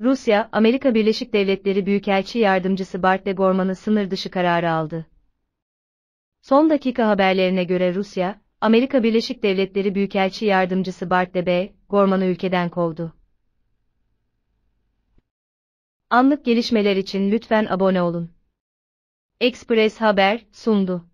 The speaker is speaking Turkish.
Rusya, Amerika Birleşik Devletleri Büyükelçi Yardımcısı Bartle Gorman'ı sınır dışı kararı aldı. Son dakika haberlerine göre Rusya, Amerika Birleşik Devletleri Büyükelçi Yardımcısı Bartle B. Gorman'ı ülkeden kovdu. Anlık gelişmeler için lütfen abone olun. Express Haber sundu.